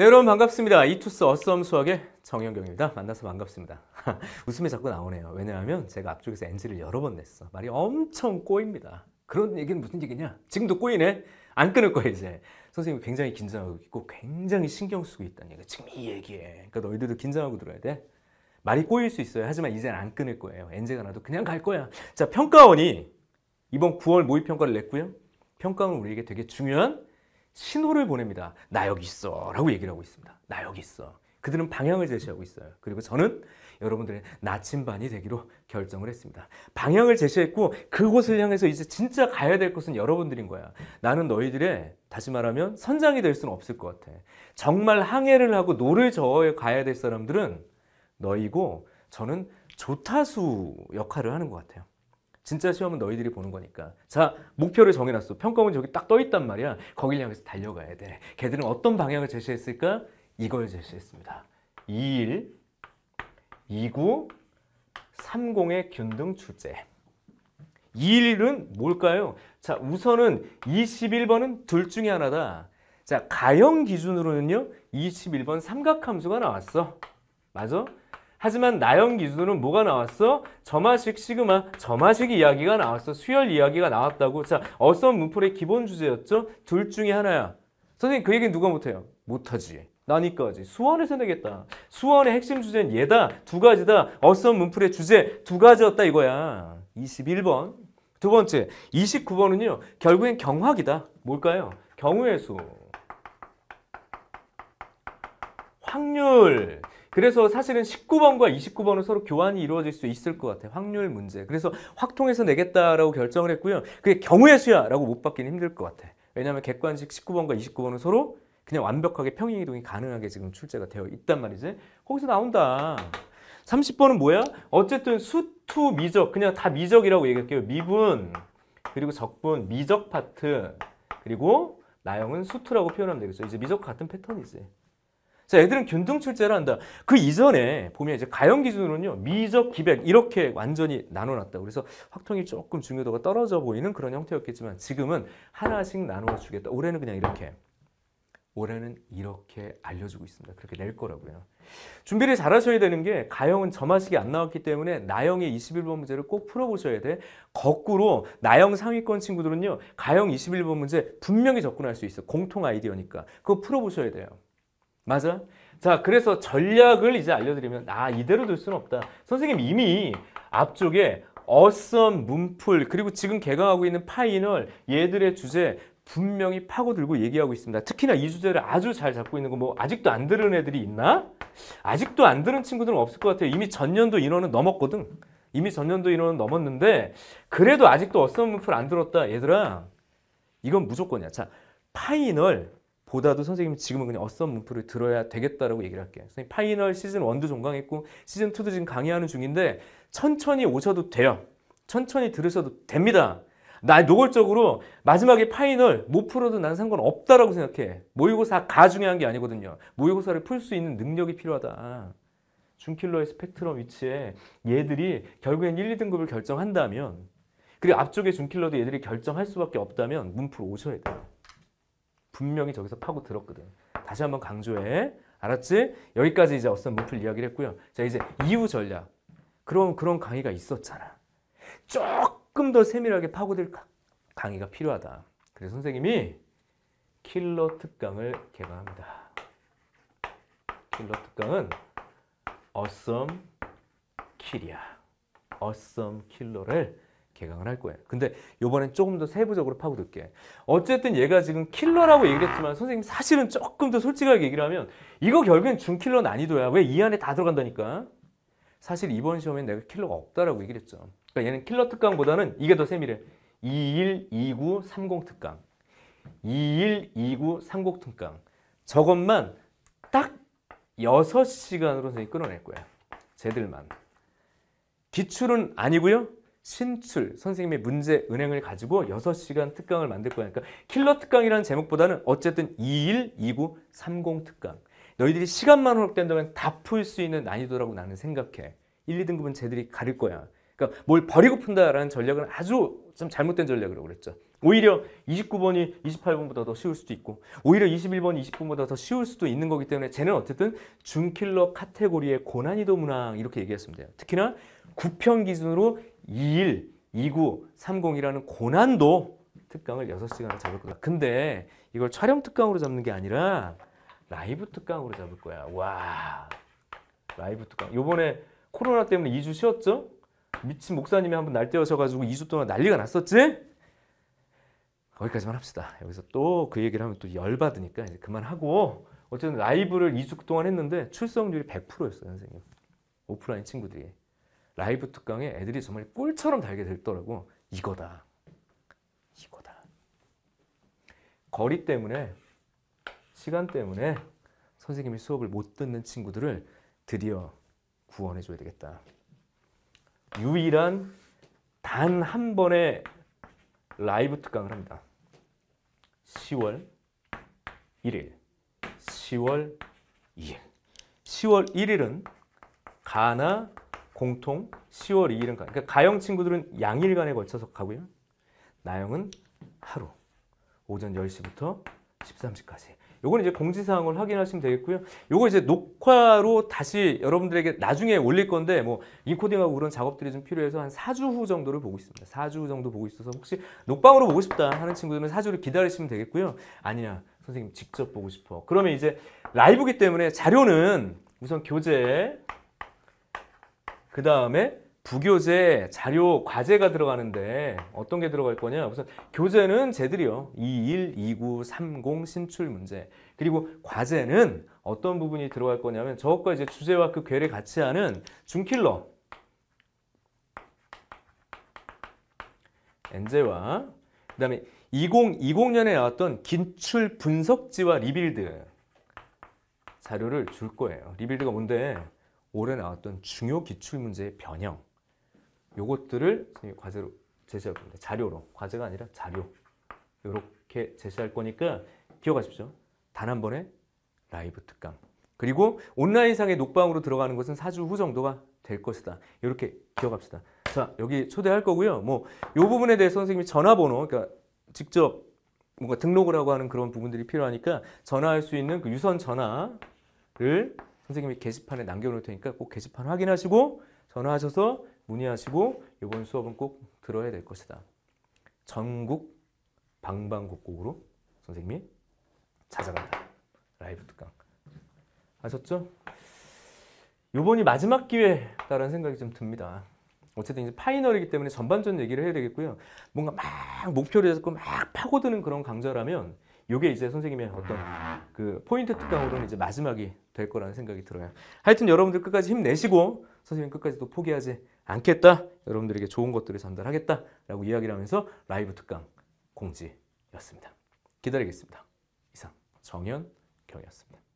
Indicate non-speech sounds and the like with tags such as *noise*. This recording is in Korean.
네 여러분 반갑습니다. 이투스 어썸 수학의 정영경입니다. 만나서 반갑습니다. *laughs* 웃음이 자꾸 나오네요. 왜냐하면 제가 앞쪽에서 NG를 여러 번 냈어. 말이 엄청 꼬입니다. 그런 얘기는 무슨 얘기냐? 지금도 꼬이네? 안 끊을 거야 이제. 선생님이 굉장히 긴장하고 있고 굉장히 신경 쓰고 있다는 얘기 지금 이 얘기에. 그러니까 너희들도 긴장하고 들어야 돼. 말이 꼬일 수 있어요. 하지만 이제는 안 끊을 거예요. NG가 나도 그냥 갈 거야. 자 평가원이 이번 9월 모의평가를 냈고요. 평가원 우리에게 되게 중요한 신호를 보냅니다. 나 여기 있어 라고 얘기를 하고 있습니다. 나 여기 있어. 그들은 방향을 제시하고 있어요. 그리고 저는 여러분들의 나침반이 되기로 결정을 했습니다. 방향을 제시했고 그곳을 향해서 이제 진짜 가야 될 것은 여러분들인 거야. 나는 너희들의 다시 말하면 선장이 될 수는 없을 것 같아. 정말 항해를 하고 노를 저어 가야 될 사람들은 너희고 저는 조타수 역할을 하는 것 같아요. 진짜 시험은 너희들이 보는 거니까 자 목표를 정해놨어 평가원 저기 딱 떠있단 말이야 거길 향해서 달려가야 돼 걔들은 어떤 방향을 제시했을까? 이걸 제시했습니다 21, 29, 30의 균등 주제 21은 뭘까요? 자 우선은 21번은 둘 중에 하나다 자 가형 기준으로는요 21번 삼각함수가 나왔어 맞아? 하지만 나형 기준으로는 뭐가 나왔어? 점화식 시그마, 점화식 이야기가 나왔어. 수열 이야기가 나왔다고. 자, 어썸 문풀의 기본 주제였죠? 둘 중에 하나야. 선생님 그 얘기는 누가 못해요? 못하지. 나니까지. 수원에서 내겠다. 수원의 핵심 주제는 얘다. 두 가지다. 어썸 문풀의 주제 두 가지였다 이거야. 21번. 두 번째, 29번은요. 결국엔 경화기다 뭘까요? 경우의 수. 확률. 그래서 사실은 19번과 29번은 서로 교환이 이루어질 수 있을 것 같아요. 확률 문제. 그래서 확통해서 내겠다라고 결정을 했고요. 그게 경우의 수야라고 못 받기는 힘들 것 같아. 왜냐하면 객관식 19번과 29번은 서로 그냥 완벽하게 평행이동이 가능하게 지금 출제가 되어 있단 말이지. 거기서 나온다. 30번은 뭐야? 어쨌든 수투 미적 그냥 다 미적이라고 얘기할게요. 미분 그리고 적분 미적 파트 그리고 나형은 수투라고 표현하면 되겠죠. 이제 미적 같은 패턴이지. 자, 애들은 균등 출제를 한다. 그 이전에 보면 이제 가형 기준으로는요, 미적, 기백 이렇게 완전히 나눠놨다. 그래서 확통이 조금 중요도가 떨어져 보이는 그런 형태였겠지만 지금은 하나씩 나눠 주겠다. 올해는 그냥 이렇게. 올해는 이렇게 알려주고 있습니다. 그렇게 낼 거라고요. 준비를 잘 하셔야 되는 게 가형은 점화식이 안 나왔기 때문에 나형의 21번 문제를 꼭 풀어보셔야 돼. 거꾸로 나형 상위권 친구들은요. 가형 21번 문제 분명히 접근할 수 있어. 공통 아이디어니까. 그거 풀어보셔야 돼요. 맞아? 자 그래서 전략을 이제 알려드리면 아 이대로 둘 수는 없다 선생님 이미 앞쪽에 어썸, 문풀 그리고 지금 개강하고 있는 파이널 얘들의 주제 분명히 파고들고 얘기하고 있습니다 특히나 이 주제를 아주 잘 잡고 있는 거 뭐 아직도 안 들은 애들이 있나? 아직도 안 들은 친구들은 없을 것 같아요 이미 전년도 인원은 넘었거든 이미 전년도 인원은 넘었는데 그래도 아직도 어썸, 문풀 안 들었다 얘들아 이건 무조건이야 자 파이널 보다도 선생님 지금은 그냥 어썸 문프를 들어야 되겠다라고 얘기를 할게요. 선생님 파이널 시즌 1도 종강했고 시즌 2도 지금 강의하는 중인데 천천히 오셔도 돼요. 천천히 들으셔도 됩니다. 나 노골적으로 마지막에 파이널 못 풀어도 난 상관없다라고 생각해. 모의고사가 중요한 게 아니거든요. 모의고사를 풀 수 있는 능력이 필요하다. 중킬러의 스펙트럼 위치에 얘들이 결국엔 1, 2등급을 결정한다면 그리고 앞쪽에 중킬러도 얘들이 결정할 수밖에 없다면 문풀 오셔야 돼요. 분명히 저기서 파고 들었거든. 다시 한번 강조해. 알았지? 여기까지 이제 어떤 문풀 이야기를 했고요. 자, 이제 이후 전략. 그런 그런 강의가 있었잖아. 조금 더 세밀하게 파고들 강의가 필요하다. 그래서 선생님이 킬러 특강을 개발합니다. 킬러 특강은 어썸 킬이야. 어썸 awesome 개강을 할 거예요. 근데 요번엔 조금 더 세부적으로 파고들게. 어쨌든 얘가 지금 킬러라고 얘기를 했지만 선생님 사실은 조금 더 솔직하게 얘기를 하면 이거 결국엔 중킬러 난이도야. 왜 이 안에 다 들어간다니까. 사실 이번 시험엔 내가 킬러가 없다라고 얘기를 했죠. 그러니까 얘는 킬러 특강보다는 이게 더 세밀해. 21, 29, 30 특강. 21, 29, 30 특강. 저것만 딱 6시간으로 선생님 끌어낼 거야. 쟤들만. 기출은 아니고요. 신출 선생님의 문제 은행을 가지고 6시간 특강을 만들 거니까 그러니까 그러 킬러 특강이라는 제목보다는 어쨌든 2일2구30 특강 너희들이 시간만 허락된다면 다 풀 수 있는 난이도라고 나는 생각해 1, 2등급은 쟤들이 가릴 거야 그러니까 뭘 버리고 푼다라는 전략은 아주 좀 잘못된 전략이라고 그랬죠 오히려 29번이 28번보다 더 쉬울 수도 있고 오히려 21번이 20번보다 더 쉬울 수도 있는 거기 때문에 쟤는 어쨌든 중킬러 카테고리의 고난이도 문항 이렇게 얘기했습니다 특히나 9편 기준으로 21, 29, 30이라는 고난도 특강을 6시간을 잡을 거다. 근데 이걸 촬영 특강으로 잡는 게 아니라 라이브 특강으로 잡을 거야. 와 라이브 특강. 요번에 코로나 때문에 2주 쉬었죠? 미친 목사님이 한번 날뛰어서가지고 2주 동안 난리가 났었지? 거기까지만 합시다. 여기서 또 그 얘기를 하면 또 열받으니까 이제 그만하고 어쨌든 라이브를 2주 동안 했는데 출석률이 100%였어요. 선생님. 오프라인 친구들이. 라이브 특강에 애들이 정말 꿀처럼 달게 되더라고 이거다 이거다 거리 때문에 시간 때문에 선생님이 수업을 못 듣는 친구들을 드디어 구원해 줘야 되겠다 유일한 단 한 번의 라이브 특강을 합니다 10월 1일 10월 2일 10월 1일은 가나 공통 10월 2일은 가. 그러니까 가영 친구들은 양일간에 걸쳐서 가고요. 나영은 하루. 오전 10시부터 13시까지. 요거는 이제 공지사항을 확인하시면 되겠고요. 요거 이제 녹화로 다시 여러분들에게 나중에 올릴 건데 뭐 인코딩하고 그런 작업들이 좀 필요해서 한 4주 후 정도를 보고 있습니다. 4주 후 정도 보고 있어서 혹시 녹방으로 보고 싶다 하는 친구들은 4주를 기다리시면 되겠고요. 아니냐 선생님 직접 보고 싶어. 그러면 이제 라이브기 때문에 자료는 우선 교재 그 다음에 부교재, 자료, 과제가 들어가는데 어떤 게 들어갈 거냐 우선 교재는 쟤들이요 21, 29, 30 신출 문제 그리고 과제는 어떤 부분이 들어갈 거냐면 저것과 이제 주제와 그 괴를 같이 하는 중킬러 엔제와 그 다음에 2020년에 나왔던 긴출 분석지와 리빌드 자료를 줄 거예요 리빌드가 뭔데 올해 나왔던 중요 기출문제의 변형 요것들을 과제로 제시할 겁니다. 자료로. 과제가 아니라 자료. 이렇게 제시할 거니까 기억하십시오. 단한 번의 라이브 특강. 그리고 온라인상의 녹방으로 들어가는 것은 4주 후 정도가 될 것이다. 이렇게 기억합시다. 자, 여기 초대할 거고요. 뭐, 요 부분에 대해 선생님이 전화번호, 그러니까 직접 뭔가 등록을 하고 하는 그런 부분들이 필요하니까 전화할 수 있는 그 유선 전화를 선생님이 게시판에 남겨놓을 테니까 꼭 게시판 확인하시고 전화하셔서 문의하시고 이번 수업은 꼭 들어야 될 것이다. 전국 방방곡곡으로 선생님이 찾아간다. 라이브 특강. 아셨죠? 요번이 마지막 기회다라는 생각이 좀 듭니다. 어쨌든 이제 파이널이기 때문에 전반전 얘기를 해야 되겠고요. 뭔가 막 목표를 잡고 막 파고드는 그런 강좌라면 이게 이제 선생님의 어떤 그 포인트 특강으로는 이제 마지막이 될 거라는 생각이 들어요. 하여튼 여러분들 끝까지 힘내시고 선생님 끝까지도 포기하지 않겠다. 여러분들에게 좋은 것들을 전달하겠다라고 이야기를 하면서 라이브 특강 공지였습니다. 기다리겠습니다. 이상 정현 경이었습니다.